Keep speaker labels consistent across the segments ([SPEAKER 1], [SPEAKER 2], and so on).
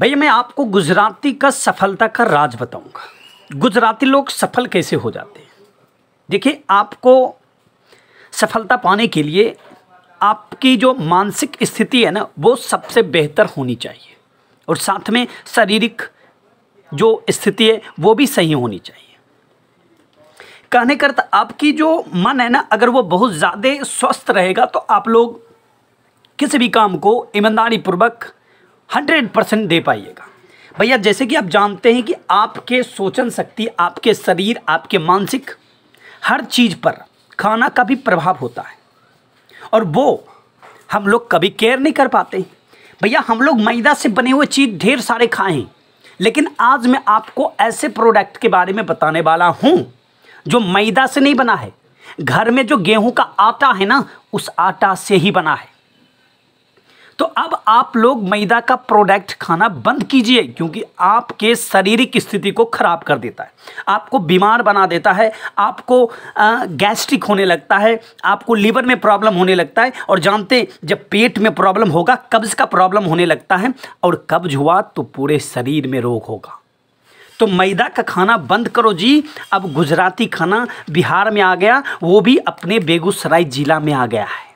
[SPEAKER 1] भैया मैं आपको गुजराती का सफलता का राज बताऊंगा गुजराती लोग सफल कैसे हो जाते हैं देखिए आपको सफलता पाने के लिए आपकी जो मानसिक स्थिति है ना वो सबसे बेहतर होनी चाहिए और साथ में शारीरिक जो स्थिति है वो भी सही होनी चाहिए कहने का आपकी जो मन है ना अगर वो बहुत ज़्यादा स्वस्थ रहेगा तो आप लोग किसी भी काम को ईमानदारी पूर्वक हंड्रेड परसेंट दे पाइएगा भैया जैसे कि आप जानते हैं कि आपके सोचन शक्ति आपके शरीर आपके मानसिक हर चीज़ पर खाना का भी प्रभाव होता है और वो हम लोग कभी केयर नहीं कर पाते भैया हम लोग मैदा से बने हुए चीज़ ढेर सारे खाएं लेकिन आज मैं आपको ऐसे प्रोडक्ट के बारे में बताने वाला हूँ जो मैदा से नहीं बना है घर में जो गेहूं का आटा है ना उस आटा से ही बना है तो अब आप लोग मैदा का प्रोडक्ट खाना बंद कीजिए क्योंकि आपके शारीरिक स्थिति को खराब कर देता है आपको बीमार बना देता है आपको गैस्ट्रिक होने लगता है आपको लीवर में प्रॉब्लम होने लगता है और जानते जब पेट में प्रॉब्लम होगा कब्ज़ का प्रॉब्लम होने लगता है और कब्ज हुआ तो पूरे शरीर में रोग होगा तो मैदा का खाना बंद करो जी अब गुजराती खाना बिहार में आ गया वो भी अपने बेगूसराय ज़िला में आ गया है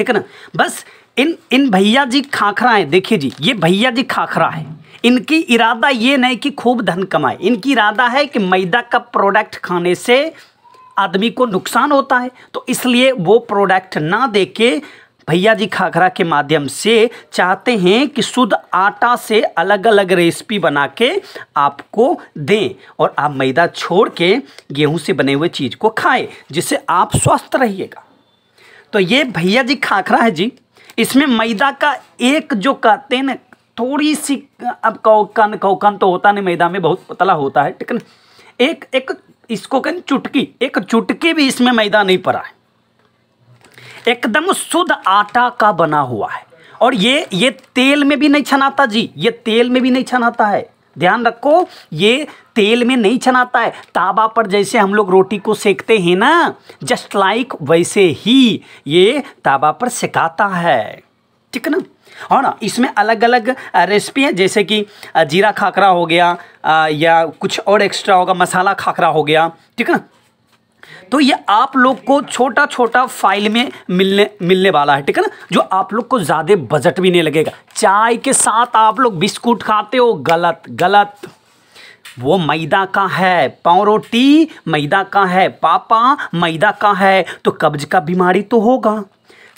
[SPEAKER 1] ठीक है ना बस इन इन भैया जी खाखरा है देखिए जी ये भैया जी खाखरा है इनकी इरादा ये नहीं कि खूब धन कमाए इनकी इरादा है कि मैदा का प्रोडक्ट खाने से आदमी को नुकसान होता है तो इसलिए वो प्रोडक्ट ना दे के भैया जी खाखरा के माध्यम से चाहते हैं कि शुद्ध आटा से अलग अलग रेसिपी बना के आपको दें और आप मैदा छोड़ के गेहूँ से बने हुए चीज़ को खाएं जिससे आप स्वस्थ रहिएगा तो ये भैया जी खाखरा है जी इसमें मैदा का एक जो कहते हैं ना थोड़ी सी अब कौकन कौकन तो होता नहीं मैदा में बहुत पतला होता है ठीक है एक एक इसको कहें चुटकी एक चुटकी भी इसमें मैदा नहीं पड़ा है एकदम शुद्ध आटा का बना हुआ है और ये ये तेल में भी नहीं छनाता जी ये तेल में भी नहीं छनाता है ध्यान रखो ये तेल में नहीं छनाता है ताबा पर जैसे हम लोग रोटी को सेकते हैं ना जस्ट लाइक वैसे ही ये ताबा पर सेकाता है ठीक है ना और हाँ ना इसमें अलग अलग रेसिपी है जैसे कि जीरा खाकरा हो गया या कुछ और एक्स्ट्रा होगा मसाला खाकरा हो गया ठीक है ना तो ये आप लोग को छोटा छोटा फाइल में मिलने मिलने वाला है ठीक है ना जो आप लोग को ज़्यादा बजट भी नहीं लगेगा चाय के साथ आप लोग बिस्कुट खाते हो गलत गलत वो मैदा का है पाव रोटी मैदा का है पापा मैदा का है तो कब्ज का बीमारी तो होगा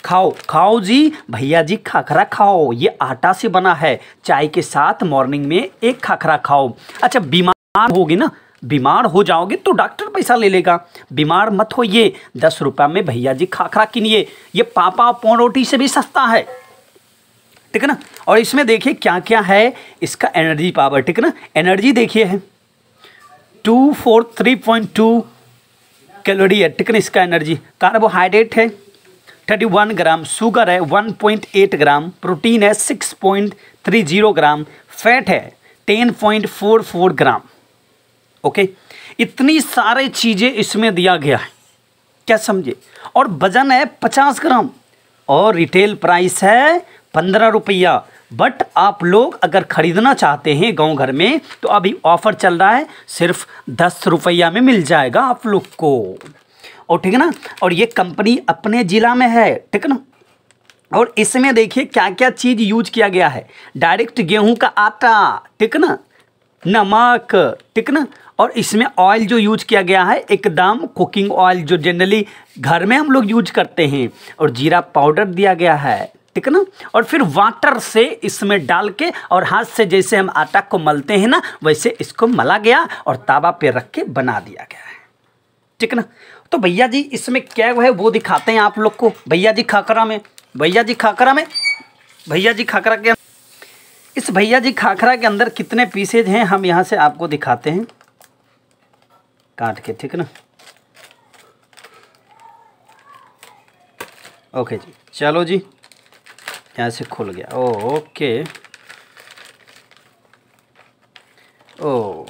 [SPEAKER 1] खाओ खाओ जी भैया जी खाखरा खाओ ये आटा से बना है चाय के साथ मॉर्निंग में एक खाखरा खाओ अच्छा बीमार होगी ना बीमार हो जाओगे तो डॉक्टर पैसा ले लेगा बीमार मत होइए दस रुपये में भैया जी खाखरा किनिए ये पापा पौन रोटी से भी सस्ता है ठीक है ना और इसमें देखिए क्या क्या है इसका एनर्जी पावर ठीक है ना एनर्जी देखिए है two four three point two calorie है ठीक है ना इसका एनर्जी कार्बोहाइड्रेट है थर्टी वन ग्राम शुगर है one point eight gram protein है six point three zero gram fat है ten point four four gram okay इतनी सारी चीज़ें इसमें दिया गया है क्या समझे और वजन है पचास ग्राम और रिटेल प्राइस है पंद्रह रुपया बट आप लोग अगर ख़रीदना चाहते हैं गांव घर में तो अभी ऑफ़र चल रहा है सिर्फ दस रुपया में मिल जाएगा आप लोग को और ठीक है ना और ये कंपनी अपने ज़िला में है ठीक है ना और इसमें देखिए क्या क्या चीज़ यूज किया गया है डायरेक्ट गेहूं का आटा ठीक ना नमक ठीक ना और इसमें ऑयल जो यूज किया गया है एकदम कुकिंग ऑयल जो जनरली घर में हम लोग यूज करते हैं और जीरा पाउडर दिया गया है ठीक ना और फिर वाटर से इसमें डाल के और हाथ से जैसे हम आटा को मलते हैं ना वैसे इसको मला गया और तावा पे रख के बना दिया गया है ठीक ना तो भैया जी इसमें क्या है वो दिखाते हैं आप लोग को भैया जी खाकरा में भैया जी खाकरा में भैया जी खाकरा के इस भैया जी खाखरा के अंदर कितने पीसेज हैं हम यहाँ से आपको दिखाते हैं काट के ठीक ना ओके जी चलो जी यहाँ से खुल गया ओ, ओके ओ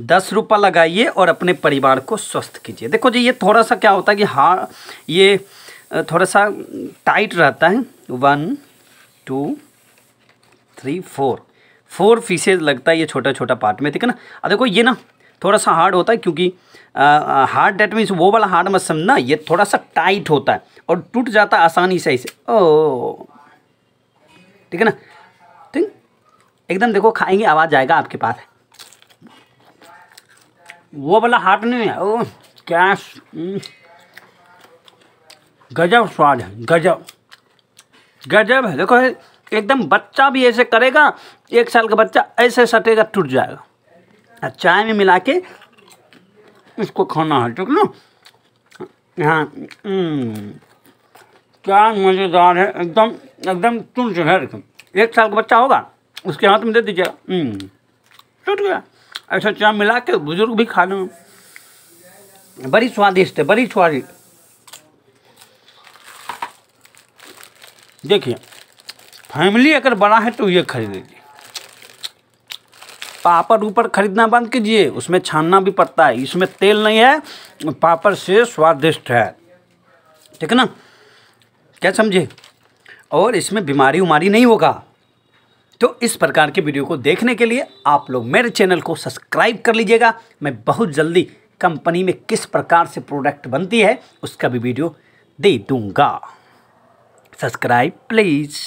[SPEAKER 1] दस रुपये लगाइए और अपने परिवार को स्वस्थ कीजिए देखो जी ये थोड़ा सा क्या होता है कि हाँ ये थोड़ा सा टाइट रहता है one two three four four pieces लगता है ये छोटा छोटा पार्ट में ठीक है ना अब देखो ये ना थोड़ा सा हार्ड होता है क्योंकि हार्ड डेट मीन्स वो वाला हार्ड मत समझना ये थोड़ा सा टाइट होता है और टूट जाता आसानी से इसे ओ ठीक है ना ठीक एकदम देखो खाएंगे आवाज़ जाएगा आपके पास वो वाला हार्ड नहीं है ओ क्या हम्म। गजब स्वाद है गजब गजब है देखो है एकदम बच्चा भी ऐसे करेगा एक साल का बच्चा ऐसे सटेगा टूट जाएगा और चाय में मिला के इसको खाना है ठीक ना हाँ क्या मज़ेदार है एकदम एकदम तुम जो है एक साल का बच्चा होगा उसके हाथ में दे दीजिएगा हम्म, टूट गया ऐसा चाय मिला के बुजुर्ग भी खा लें बड़ी स्वादिष्ट है बड़ी स्वादिष्ट देखिए फैमिली अगर बड़ा है तो ये खरीद लीजिए पापड़ ऊपर खरीदना बंद कीजिए उसमें छानना भी पड़ता है इसमें तेल नहीं है पापड़ से स्वादिष्ट है ठीक है ना क्या समझे और इसमें बीमारी उमारी नहीं होगा तो इस प्रकार के वीडियो को देखने के लिए आप लोग मेरे चैनल को सब्सक्राइब कर लीजिएगा मैं बहुत जल्दी कंपनी में किस प्रकार से प्रोडक्ट बनती है उसका भी वीडियो दे दूंगा सब्सक्राइब प्लीज़